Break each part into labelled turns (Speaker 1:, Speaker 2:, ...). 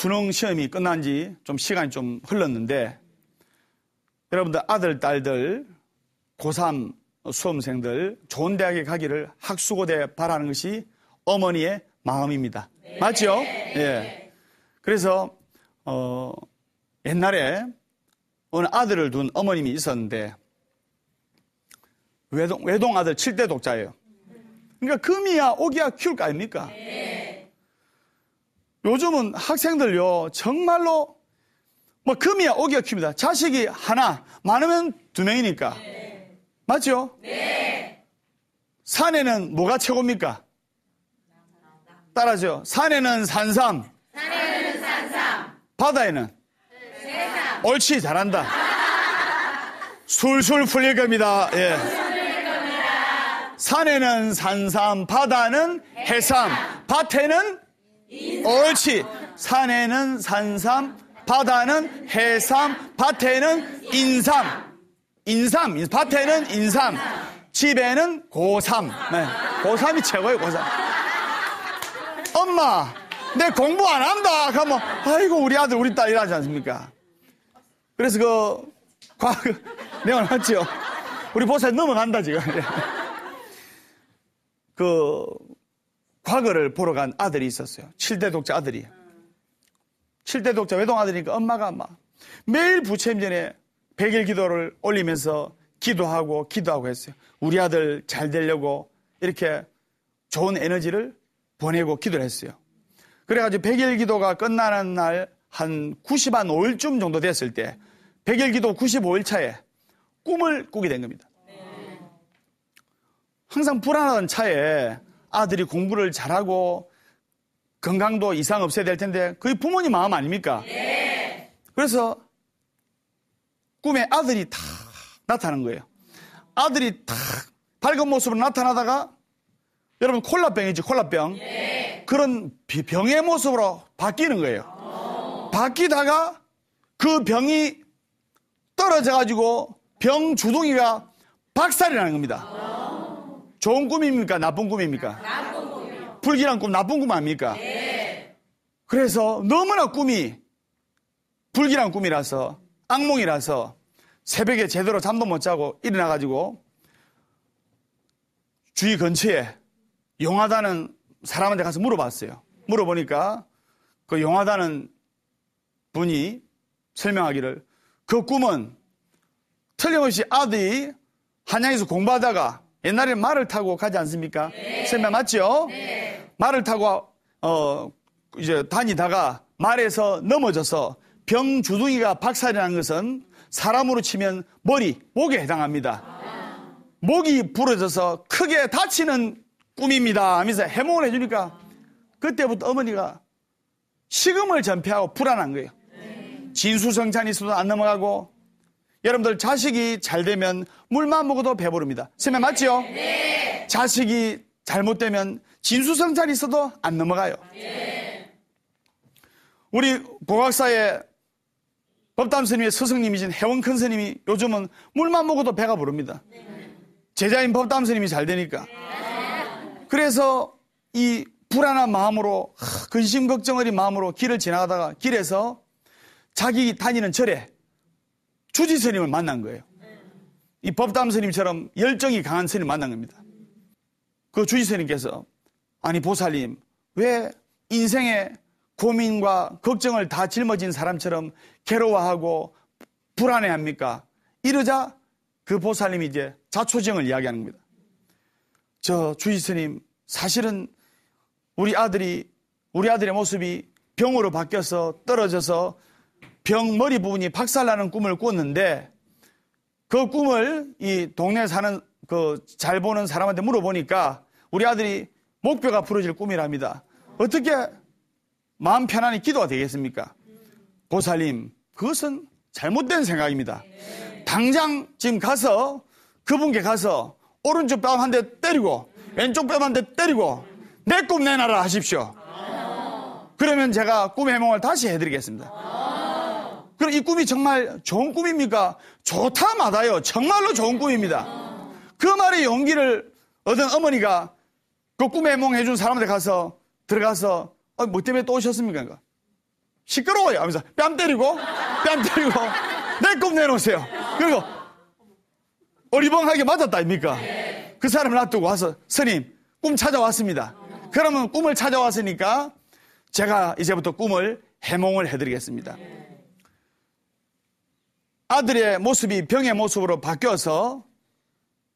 Speaker 1: 수능 시험이 끝난 지 좀 시간이 좀 흘렀는데 여러분들 아들, 딸들, 고3 수험생들 좋은 대학에 가기를 학수고대 바라는 것이 어머니의 마음입니다. 네. 맞죠? 예. 네. 그래서 어, 옛날에 어느 아들을 둔 어머님이 있었는데 외동, 외동 아들 7대 독자예요. 그러니까 금이야 오기야 키울 거 아닙니까? 네. 요즘은 학생들요, 정말로 뭐 금이야 오기가 킵니다. 자식이 하나, 많으면 두 명이니까. 네. 맞죠? 네. 산에는 뭐가 최고입니까? 따라죠. 산에는 산삼. 산에는 산삼. 바다에는 세상. 옳지 잘한다. 술술 풀릴 겁니다. 예. 산에는 산삼, 바다는 해삼, 해삼. 밭에는 옳지. 산에는 산삼, 바다는 해삼, 밭에는 인삼. 인삼, 밭에는 인삼. 집에는 고삼. 네. 고삼이 최고예요, 고삼. 엄마, 내 공부 안 한다. 그면 뭐, 아이고, 우리 아들, 우리 딸 이러지 않습니까? 그래서 그, 과거, 내가 나죠 우리 보세 넘어간다, 지금. 그, 과거를 보러 간 아들이 있었어요. 7대 독자 아들이. 7대 독자 외동 아들이니까 엄마가 아마 매일 부채임전에 100일 기도를 올리면서 기도하고 기도하고 했어요. 우리 아들 잘 되려고 이렇게 좋은 에너지를 보내고 기도를 했어요. 그래가지고 100일 기도가 끝나는 날 한 90, 한 5일쯤 정도 됐을 때 100일 기도 95일 차에 꿈을 꾸게 된 겁니다. 항상 불안한 차에 아들이 공부를 잘하고 건강도 이상 없어야 될 텐데 그게 부모님 마음 아닙니까? 예. 그래서 꿈에 아들이 다 나타난 거예요. 아들이 다 밝은 모습으로 나타나다가 여러분 콜라병이지 콜라병 예. 그런 병의 모습으로 바뀌는 거예요. 오. 바뀌다가 그 병이 떨어져 가지고 병 주둥이가 박살이 나는 겁니다. 오. 좋은 꿈입니까? 나쁜 꿈입니까? 나쁜 꿈이요. 불길한 꿈, 나쁜 꿈 아닙니까? 네. 그래서 너무나 꿈이 불길한 꿈이라서 악몽이라서 새벽에 제대로 잠도 못 자고 일어나가지고 주위 근처에 용하다는 사람한테 가서 물어봤어요. 물어보니까 그 용하다는 분이 설명하기를 그 꿈은 틀림없이 아들이 한양에서 공부하다가 옛날에 말을 타고 가지 않습니까? 네. 설명 맞죠? 네. 말을 타고 어 이제 다니다가 말에서 넘어져서 병 주둥이가 박살이난 것은 사람으로 치면 머리, 목에 해당합니다. 목이 부러져서 크게 다치는 꿈입니다. 하면서 해몽을 해주니까 그때부터 어머니가 식음을 전폐하고 불안한 거예요. 진수성찬이 있어도 안 넘어가고 여러분들 자식이 잘 되면 물만 먹어도 배부릅니다. 선생님 맞지요? 네. 자식이 잘못되면 진수성찰이 있어도 안 넘어가요. 네. 우리 보각사의 법담 스님의 스승님이신 해원 큰 스님이 요즘은 물만 먹어도 배가 부릅니다. 제자인 법담 스님이 잘 되니까. 그래서 이 불안한 마음으로 근심 걱정어린 마음으로 길을 지나가다가 길에서 자기 다니는 절에 주지 스님을 만난 거예요. 이 법담 스님처럼 열정이 강한 스님을 만난 겁니다. 그 주지 스님께서 아니 보살님 왜 인생의 고민과 걱정을 다 짊어진 사람처럼 괴로워하고 불안해합니까? 이러자 그 보살님이 이제 자초정을 이야기하는 겁니다. 저 주지 스님 사실은 우리 아들이 우리 아들의 모습이 병으로 바뀌어서 떨어져서 병 머리 부분이 박살나는 꿈을 꿨는데 그 꿈을 이 동네 사는 그 잘 보는 사람한테 물어보니까 우리 아들이 목뼈가 부러질 꿈이랍니다. 어떻게 마음 편안히 기도가 되겠습니까? 고사님, 그것은 잘못된 생각입니다. 당장 지금 가서 그분께 가서 오른쪽 뺨 한 대 때리고 왼쪽 뺨 한 대 때리고 내 꿈 내놔라 하십시오. 그러면 제가 꿈 해몽을 다시 해드리겠습니다. 그럼 이 꿈이 정말 좋은 꿈입니까? 좋다 마다요. 정말로 좋은 꿈입니다. 그 말의 용기를 얻은 어머니가 그 꿈의 몽 해준 사람한테 가서 들어가서 어, 뭐 때문에 또오셨습니까 그러니까 시끄러워요 하면서 뺨 때리고 뺨 때리고 내 꿈 내놓으세요. 그리고 어리벙하게 맞았다 아닙니까? 그 사람을 놔두고 와서 스님 꿈 찾아왔습니다. 그러면 꿈을 찾아왔으니까 제가 이제부터 꿈을 해몽을 해드리겠습니다. 아들의 모습이 병의 모습으로 바뀌어서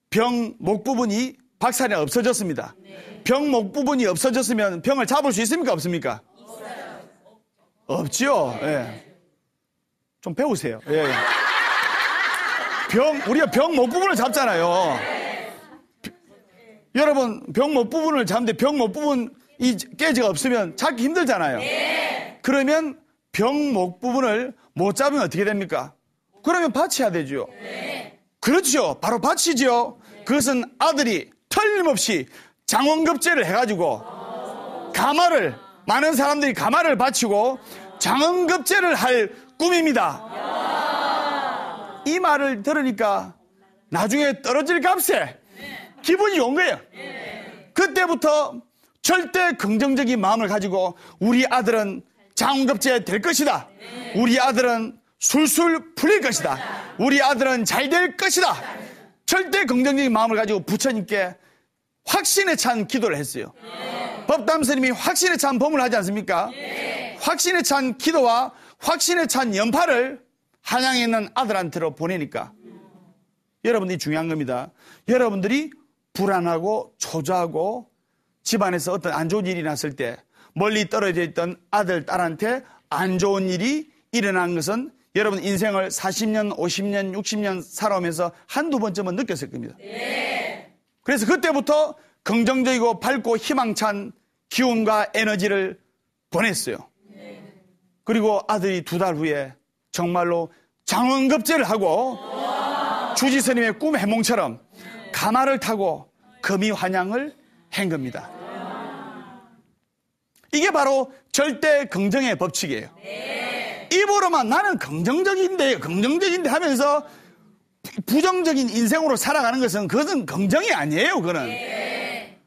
Speaker 1: 병 목 부분이 박살이 없어졌습니다. 병 목 부분이 없어졌으면 병을 잡을 수 있습니까? 없습니까? 없지요. 예. 좀 배우세요. 예. 병 우리가 병 목 부분을 잡잖아요. 여러분 병 목 부분을 잡는데 병 목 부분 이 깨지가 없으면 찾기 힘들잖아요. 그러면 병 목 부분을 못 잡으면 어떻게 됩니까? 그러면 바쳐야 되죠. 네. 그렇죠. 바로 바치죠. 그것은 아들이 틀림없이 장원급제를 해가지고 가마를 많은 사람들이 가마를 바치고 장원급제를 할 꿈입니다. 이 말을 들으니까 나중에 떨어질 값에 기분이 온 거예요. 그때부터 절대 긍정적인 마음을 가지고 우리 아들은 장원급제 될 것이다. 우리 아들은 술술 풀릴 것이다. 우리 아들은 잘 될 것이다. 절대 긍정적인 마음을 가지고 부처님께 확신에 찬 기도를 했어요. 예. 법담스님이 확신에 찬 범을 하지 않습니까? 예. 확신에 찬 기도와 확신에 찬 연파를 한양에 있는 아들한테로 보내니까 여러분들이 중요한 겁니다. 여러분들이 불안하고 초조하고 집안에서 어떤 안 좋은 일이 났을 때 멀리 떨어져 있던 아들, 딸한테 안 좋은 일이 일어난 것은 여러분 인생을 40년, 50년, 60년 살아오면서 한두 번쯤은 느꼈을 겁니다. 네. 그래서 그때부터 긍정적이고 밝고 희망찬 기운과 에너지를 보냈어요. 그리고 아들이 두 달 후에 정말로 장원급제를 하고 주지스님의 꿈 해몽처럼 가마를 타고 금이 환양을 한 겁니다. 이게 바로 절대 긍정의 법칙이에요. 네. 입으로만 나는 긍정적인데, 긍정적인데 하면서 부정적인 인생으로 살아가는 것은 그것은 긍정이 아니에요, 그거는. 네.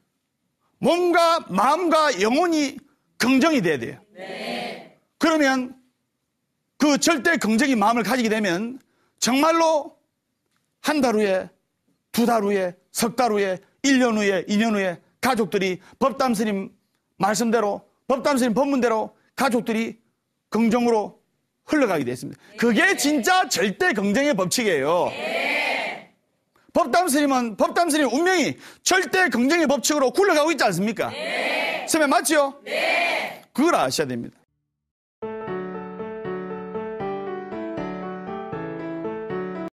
Speaker 1: 몸과 마음과 영혼이 긍정이 돼야 돼요. 네. 그러면 그 절대 긍정인 마음을 가지게 되면 정말로 한 달 후에, 두 달 후에, 석 달 후에, 1년 후에, 2년 후에 가족들이 법담스님 말씀대로, 법담스님 법문대로 가족들이 긍정으로 흘러가게 됐습니다. 그게 진짜 절대 경쟁의 법칙이에요. 법담스님은 법담스님 운명이 절대 경쟁의 법칙으로 굴러가고 있지 않습니까? 네. 선배 맞죠? 네. 그걸 아셔야 됩니다.